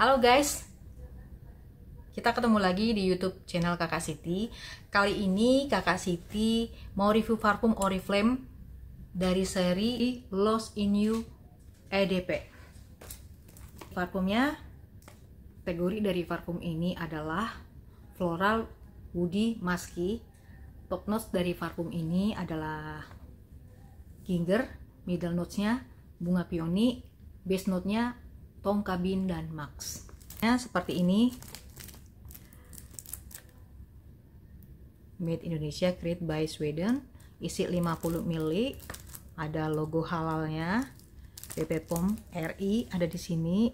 Halo guys, kita ketemu lagi di YouTube channel Kakak Siti. Kali ini Kakak Siti mau review parfum Oriflame dari seri Lost in You EDP. Parfumnya kategori dari parfum ini adalah floral woody musky. Top notes dari parfum ini adalah ginger, middle notesnya bunga peony, base note Tong Kabin dan Max. Ya, seperti ini. Made Indonesia Create by Sweden. Isi 50 ml. Ada logo halalnya. BP POM RI ada di sini.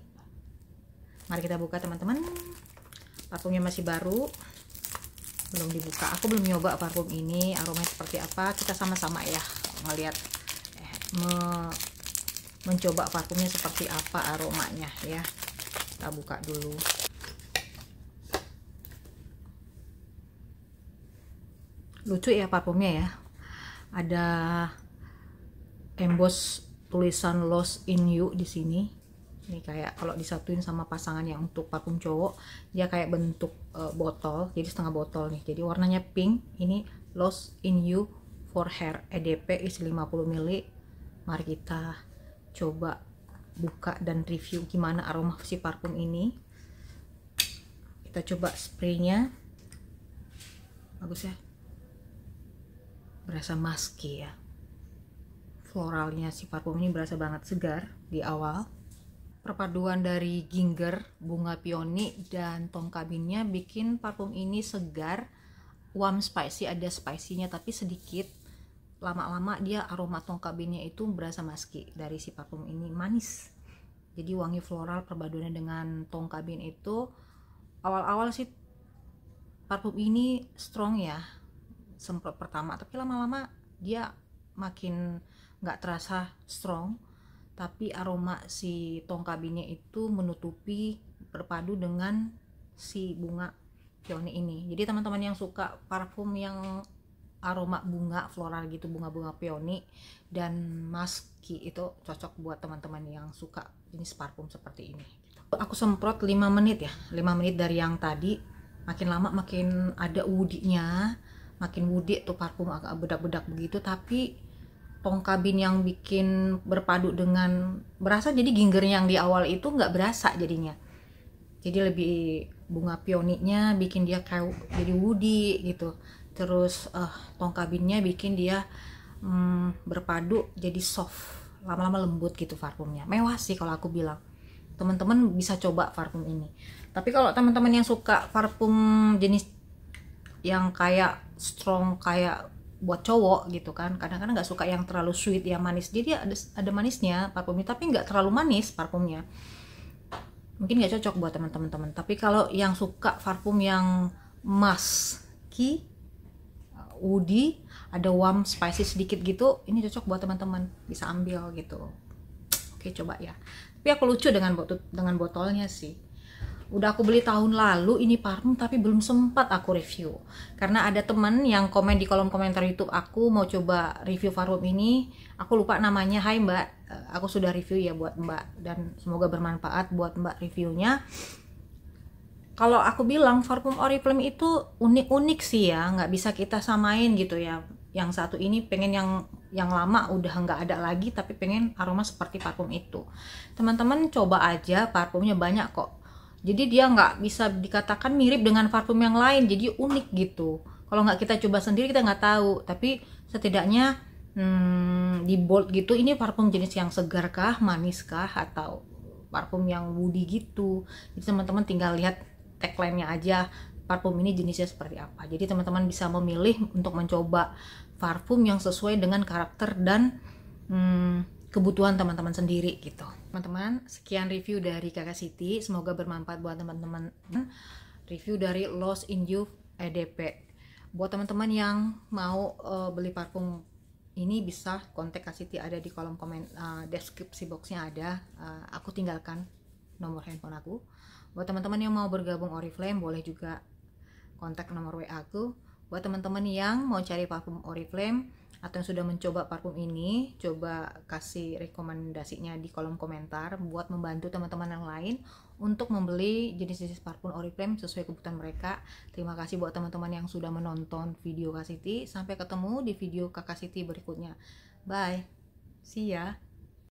Mari kita buka teman-teman. Parfumnya masih baru. Belum dibuka. Aku belum nyoba parfum ini. Aromanya seperti apa. Kita sama-sama ya ngeliat. eh, me mencoba parfumnya seperti apa aromanya ya kita buka dulu lucu ya parfumnya ya ada emboss tulisan lost in you di sini ini kayak kalau disatuin sama pasangan yang untuk parfum cowok dia kayak bentuk uh, botol jadi setengah botol nih jadi warnanya pink ini lost in you for hair EDP isi 50 ml mari kita coba buka dan review gimana aroma si parfum ini kita coba spraynya bagus ya berasa maski ya floralnya si parfum ini berasa banget segar di awal perpaduan dari ginger bunga peony dan tongkabinnya bikin parfum ini segar warm spicy ada spicy-nya tapi sedikit lama-lama dia aroma tongkabinnya itu berasa maski dari si parfum ini manis jadi wangi floral perpaduannya dengan tongkabin itu awal-awal sih parfum ini strong ya semprot pertama tapi lama-lama dia makin nggak terasa strong tapi aroma si tongkabinnya itu menutupi berpadu dengan si bunga peony ini jadi teman-teman yang suka parfum yang aroma bunga floral gitu bunga-bunga peony dan maski itu cocok buat teman-teman yang suka jenis parfum seperti ini gitu. aku semprot 5 menit ya 5 menit dari yang tadi makin lama makin ada wudinya makin woody tuh parfum agak bedak-bedak begitu tapi tong yang bikin berpadu dengan berasa jadi ginger yang di awal itu nggak berasa jadinya jadi lebih bunga pioninya bikin dia kayak jadi woody gitu terus uh, tong kabinnya bikin dia um, berpadu jadi soft lama-lama lembut gitu parfumnya mewah sih kalau aku bilang teman-teman bisa coba parfum ini tapi kalau teman-teman yang suka parfum jenis yang kayak strong kayak buat cowok gitu kan kadang-kadang nggak suka yang terlalu sweet yang manis jadi ada ada manisnya parfumnya tapi nggak terlalu manis parfumnya mungkin nggak cocok buat teman-teman tapi kalau yang suka parfum yang maski woody ada warm spicy sedikit gitu ini cocok buat teman-teman bisa ambil gitu oke coba ya tapi aku lucu dengan botol dengan botolnya sih udah aku beli tahun lalu ini parfum tapi belum sempat aku review karena ada teman yang komen di kolom komentar YouTube aku mau coba review parfum ini aku lupa namanya Hai Mbak eh, aku sudah review ya buat Mbak dan semoga bermanfaat buat Mbak reviewnya kalau aku bilang parfum oriflame itu unik-unik sih ya nggak bisa kita samain gitu ya yang satu ini pengen yang yang lama udah nggak ada lagi tapi pengen aroma seperti parfum itu teman-teman coba aja parfumnya banyak kok jadi dia nggak bisa dikatakan mirip dengan parfum yang lain jadi unik gitu kalau nggak kita coba sendiri kita nggak tahu tapi setidaknya hmm, di bold gitu ini parfum jenis yang segar kah manis kah atau parfum yang woody gitu jadi teman-teman tinggal lihat tagline-nya aja parfum ini jenisnya seperti apa. Jadi teman-teman bisa memilih untuk mencoba parfum yang sesuai dengan karakter dan hmm, kebutuhan teman-teman sendiri gitu. Teman-teman, sekian review dari Kakak Siti. Semoga bermanfaat buat teman-teman. Review dari Lost in You EDP. Buat teman-teman yang mau uh, beli parfum ini bisa kontak Kak Siti ada di kolom komen uh, deskripsi boxnya ada. Uh, aku tinggalkan nomor handphone aku buat teman-teman yang mau bergabung Oriflame boleh juga kontak nomor WA aku buat teman-teman yang mau cari parfum Oriflame atau yang sudah mencoba parfum ini coba kasih rekomendasinya di kolom komentar buat membantu teman-teman yang lain untuk membeli jenis-jenis parfum Oriflame sesuai kebutuhan mereka terima kasih buat teman-teman yang sudah menonton video Kak Siti sampai ketemu di video Kakak Siti berikutnya bye see ya